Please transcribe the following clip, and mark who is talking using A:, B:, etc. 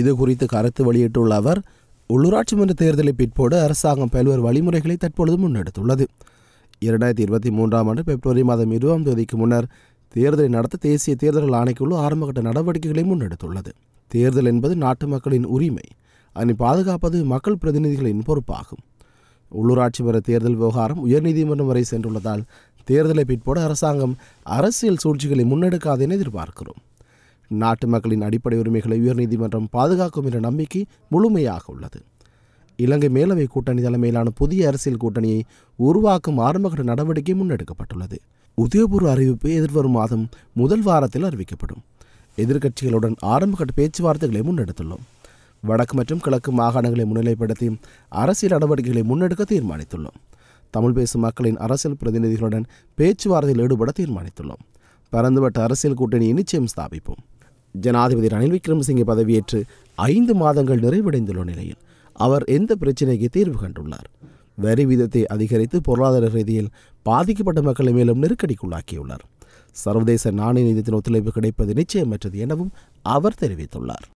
A: இது குறித்து கருத்து வெளியிட்டுள்ள அவர் உள்ளூராட்சி மன்ற தேர்தலை பிற்போடு அரசாங்கம் பல்வேறு வழிமுறைகளை தற்பொழுது முன்னெடுத்துள்ளது இரண்டாயிரத்தி இருபத்தி மூன்றாம் ஆண்டு பிப்ரவரி மாதம் இருபதாம் தேதிக்கு முன்னர் தேர்தலை நடத்த தேசிய தேர்தல் ஆணைக்குழு ஆரம்பகட்ட நடவடிக்கைகளை முன்னெடுத்துள்ளது தேர்தல் என்பது நாட்டு மக்களின் உரிமை அதனை பாதுகாப்பது மக்கள் பிரதிநிதிகளின் பொறுப்பாகும் உள்ளூராட்சி மன்ற தேர்தல் விவகாரம் உயர்நீதிமன்றம் வரை சென்றுள்ளதால் தேர்தலை பிற்போடு அரசாங்கம் அரசியல் சூழ்ச்சிகளை முன்னெடுக்காது என எதிர்பார்க்கிறோம் நாட்டு மக்களின் அடிப்படை உரிமைகளை உயர்நீதிமன்றம் பாதுகாக்கும் என்ற நம்பிக்கை முழுமையாக உள்ளது இலங்கை மேலவை கூட்டணி தலைமையிலான புதிய அரசியல் கூட்டணியை உருவாக்கும் ஆரம்பகட்ட நடவடிக்கை முன்னெடுக்கப்பட்டுள்ளது உதயபூர்வ அறிவிப்பு எதிர்வரும் மாதம் முதல் வாரத்தில் அறிவிக்கப்படும் எதிர்க்கட்சிகளுடன் ஆரம்பகட்ட பேச்சுவார்த்தைகளை முன்னெடுத்துள்ளோம் வடக்கு மற்றும் கிழக்கு மாகாணங்களை முன்னிலைப்படுத்தி அரசியல் நடவடிக்கைகளை முன்னெடுக்க தீர்மானித்துள்ளோம் தமிழ் பேசும் மக்களின் அரசியல் பிரதிநிதிகளுடன் பேச்சுவார்த்தையில் ஈடுபட தீர்மானித்துள்ளோம் பரந்துபட்ட அரசியல் கூட்டணியை நிச்சயம் ஸ்தாபிப்போம் ஜனாதிபதி ரணில் விக்ரமசிங்கே பதவியேற்று ஐந்து மாதங்கள் நிறைவடைந்துள்ள நிலையில் அவர் எந்த பிரச்சினைக்கு தீர்வு கண்டுள்ளார் வரி வீதத்தை அதிகரித்து பொருளாதார ரீதியில் பாதிக்கப்பட்ட மக்களை மேலும் நெருக்கடிக்குள்ளாக்கியுள்ளார் சர்வதேச நாணய நிதியத்தின் ஒத்துழைப்பு கிடைப்பது நிச்சயமற்றது எனவும் அவர் தெரிவித்துள்ளார்